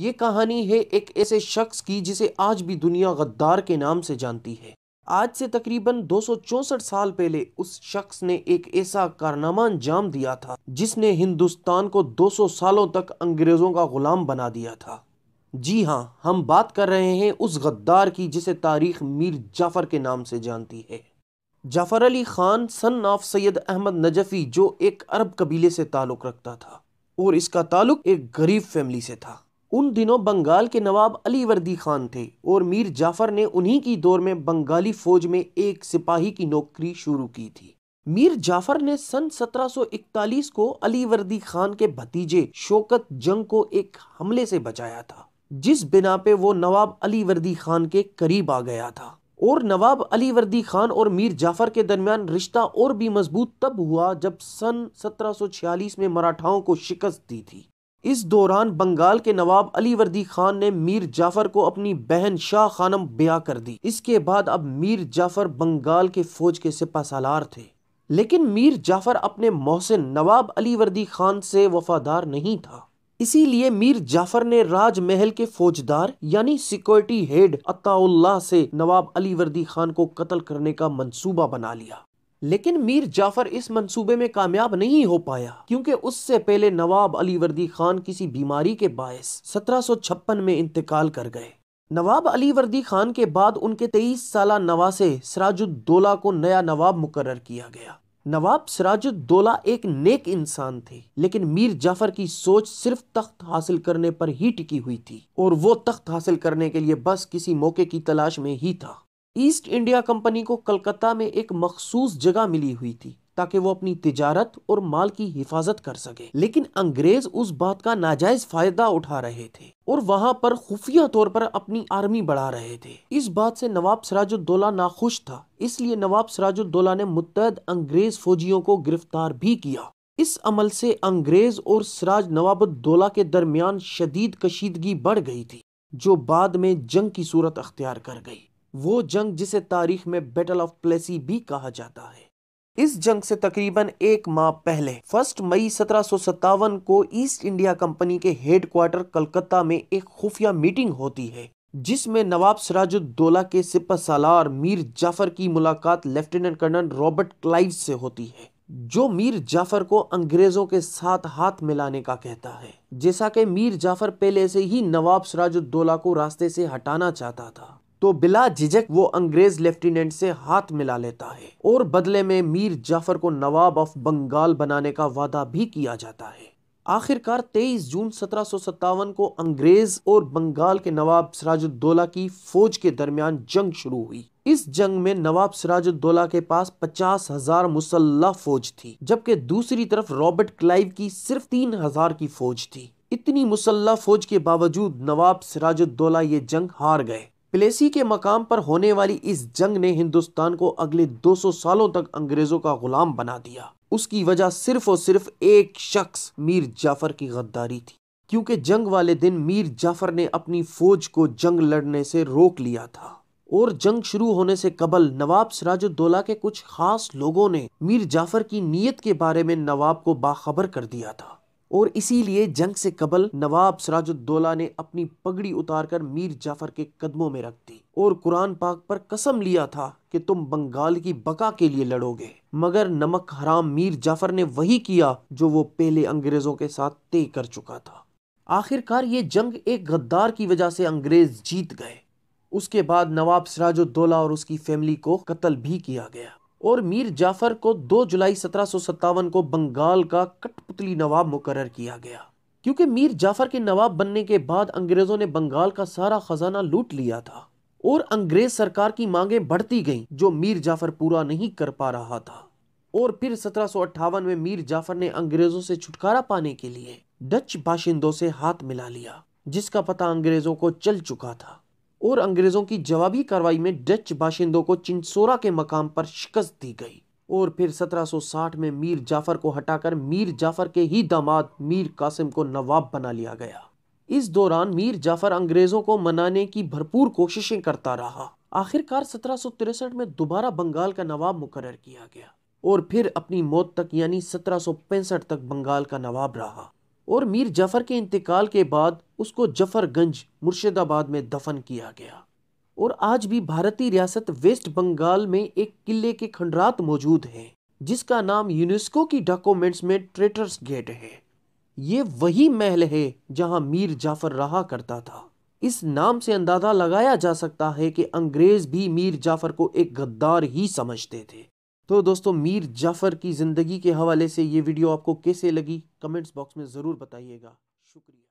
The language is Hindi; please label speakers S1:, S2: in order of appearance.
S1: ये कहानी है एक ऐसे शख्स की जिसे आज भी दुनिया गद्दार के नाम से जानती है आज से तकरीबन दो साल पहले उस शख्स ने एक ऐसा कारनामा अंजाम दिया था जिसने हिंदुस्तान को 200 सालों तक अंग्रेज़ों का गुलाम बना दिया था जी हाँ हम बात कर रहे हैं उस गद्दार की जिसे तारीख मीर जाफ़र के नाम से जानती है जाफ़र अली ख़ान सन ऑफ सैयद अहमद नजफ़ी जो एक अरब कबीले से ताल्लुक़ रखता था और इसका ताल्लुक़ एक गरीब फैमिली से था उन दिनों बंगाल के नवाब अली वर्दी खान थे और मीर जाफ़र ने उन्हीं की दौर में बंगाली फ़ौज में एक सिपाही की नौकरी शुरू की थी मीर जाफ़र ने सन 1741 को अली वर्दी खान के भतीजे शोकत जंग को एक हमले से बचाया था जिस बिना पे वो नवाब अली वर्दी खान के करीब आ गया था और नवाब अली वर्दी खान और मीर जाफ़र के दरमियान रिश्ता और भी मजबूत तब हुआ जब सन 1746 में मराठाओं को शिकस्त दी थी इस दौरान बंगाल के नवाब अली वर्दी खान ने मीर जाफर को अपनी बहन शाह खानम ब्याह कर दी इसके बाद अब मीर जाफर बंगाल के फौज के सिपा सालार थे लेकिन मीर जाफर अपने मोहसिन नवाब अली वर्दी खान से वफादार नहीं था इसीलिए मीर जाफर ने राजमहल के फौजदार यानी सिक्योरिटी हेड अताउल्लाह से नवाब अली वर्दी खान को कत्ल करने का मंसूबा बना लिया लेकिन मीर जाफर इस मंसूबे में कामयाब नहीं हो पाया क्योंकि उससे पहले नवाब अली वर्दी खान किसी बीमारी के बायस सत्रह में इंतकाल कर गए नवाब अली वर्दी खान के बाद उनके तेईस साल नवासे सराजुद्दोला को नया नवाब मुकर किया गया नवाब सराजुद्दोला एक नेक इंसान थे लेकिन मीर जाफर की सोच सिर्फ तख्त हासिल करने पर ही टिकी हुई थी और वो तख्त हासिल करने के लिए बस किसी मौके की तलाश में ही था ईस्ट इंडिया कंपनी को कलकत्ता में एक मखसूस जगह मिली हुई थी ताकि वो अपनी तिजारत और माल की हिफाजत कर सके लेकिन अंग्रेज उस बात का नाजायज फायदा उठा रहे थे और वहां पर खुफिया तौर पर अपनी आर्मी बढ़ा रहे थे इस बात से नवाब सराजुद्दोला नाखुश था इसलिए नवाब सराजुद्दोला ने मुतहद अंग्रेज फौजियों को गिरफ्तार भी किया इस अमल से अंग्रेज और सराज नवाबुद्दौला के दरमियान शदीद कशीदगी बढ़ गई थी जो बाद में जंग की सूरत अख्तियार कर गई वो जंग जिसे तारीख में बैटल ऑफ प्लेसी भी कहा जाता है इस जंग से तकरीबन एक माह पहले फर्स्ट मई सत्रह को ईस्ट इंडिया कंपनी के हेडक्वार्टर कलकत्ता में एक खुफिया मीटिंग होती है जिसमें नवाब सिराजुद्दौला के सिपा सालार मीर जाफर की मुलाकात लेफ्टिनेंट कर्नल रॉबर्ट क्लाइव से होती है जो मीर जाफर को अंग्रेजों के साथ हाथ मिलाने का कहता है जैसा कि मीर जाफर पहले से ही नवाब सिराजुद्दौला को रास्ते से हटाना चाहता था तो बिला झिझक वो अंग्रेज लेफ्टिनेंट से हाथ मिला लेता है और बदले में मीर जाफर को नवाब ऑफ बंगाल बनाने का वादा भी किया जाता है आखिरकार 23 जून सत्रह को अंग्रेज और बंगाल के नवाब सिराजुद्दौला की फौज के दरमियान जंग शुरू हुई इस जंग में नवाब सिराजुद्दौला के पास पचास हजार मुसल्ला फौज थी जबकि दूसरी तरफ रॉबर्ट क्लाइव की सिर्फ तीन हजार की फौज थी इतनी मुसल्ला फौज के बावजूद नवाब सिराजुद्दौला ये जंग हार गए प्लेसी के मकाम पर होने वाली इस जंग ने हिंदुस्तान को अगले 200 सालों तक अंग्रेज़ों का गुलाम बना दिया उसकी वजह सिर्फ और सिर्फ एक शख्स मीर जाफर की गद्दारी थी क्योंकि जंग वाले दिन मीर जाफर ने अपनी फौज को जंग लड़ने से रोक लिया था और जंग शुरू होने से कबल नवाब सिराजुद्दौला के कुछ खास लोगों ने मीर जाफर की नीयत के बारे में नवाब को बाखबर कर दिया था और इसीलिए जंग से कबल नवाब सराजुद्दौला ने अपनी पगड़ी उतारकर मीर जाफर के कदमों में रख दी और कुरान पाक पर कसम लिया था कि तुम बंगाल की बका के लिए लड़ोगे मगर नमक हराम मीर जाफर ने वही किया जो वो पहले अंग्रेजों के साथ तय कर चुका था आखिरकार ये जंग एक गद्दार की वजह से अंग्रेज जीत गए उसके बाद नवाब सराजुद्दौला और उसकी फैमिली को कत्ल भी किया गया और मीर जाफर को 2 जुलाई सत्रह को बंगाल का कठपुतली नवाब मुकर किया गया क्योंकि मीर जाफर के नवाब बनने के बाद अंग्रेजों ने बंगाल का सारा खजाना लूट लिया था और अंग्रेज सरकार की मांगे बढ़ती गईं जो मीर जाफर पूरा नहीं कर पा रहा था और फिर सत्रह में मीर जाफर ने अंग्रेजों से छुटकारा पाने के लिए डच बाशिंदों से हाथ मिला लिया जिसका पता अंग्रेजों को चल चुका था और अंग्रेज़ों की जवाबी कार्रवाई में डच बाशिंदों को चिंसोरा के मकाम पर शिकस्त दी गई और फिर 1760 में मीर जाफर को हटाकर मीर जाफर के ही दामाद मीर कासिम को नवाब बना लिया गया इस दौरान मीर जाफर अंग्रेज़ों को मनाने की भरपूर कोशिशें करता रहा आखिरकार सत्रह में दोबारा बंगाल का नवाब मुकर किया गया और फिर अपनी मौत तक यानी सत्रह तक बंगाल का नवाब रहा और मीर जाफर के इंतकाल के बाद उसको जफरगंज मुर्शिदाबाद में दफन किया गया और आज भी भारतीय रियासत वेस्ट बंगाल में एक किले के खंडरात मौजूद हैं जिसका नाम यूनेस्को की डॉक्यूमेंट्स में ट्रेटर्स गेट है ये वही महल है जहां मीर जाफर रहा करता था इस नाम से अंदाजा लगाया जा सकता है कि अंग्रेज भी मीर जाफर को एक गद्दार ही समझते थे तो दोस्तों मीर जाफर की ज़िंदगी के हवाले से ये वीडियो आपको कैसे लगी कमेंट्स बॉक्स में ज़रूर बताइएगा शुक्रिया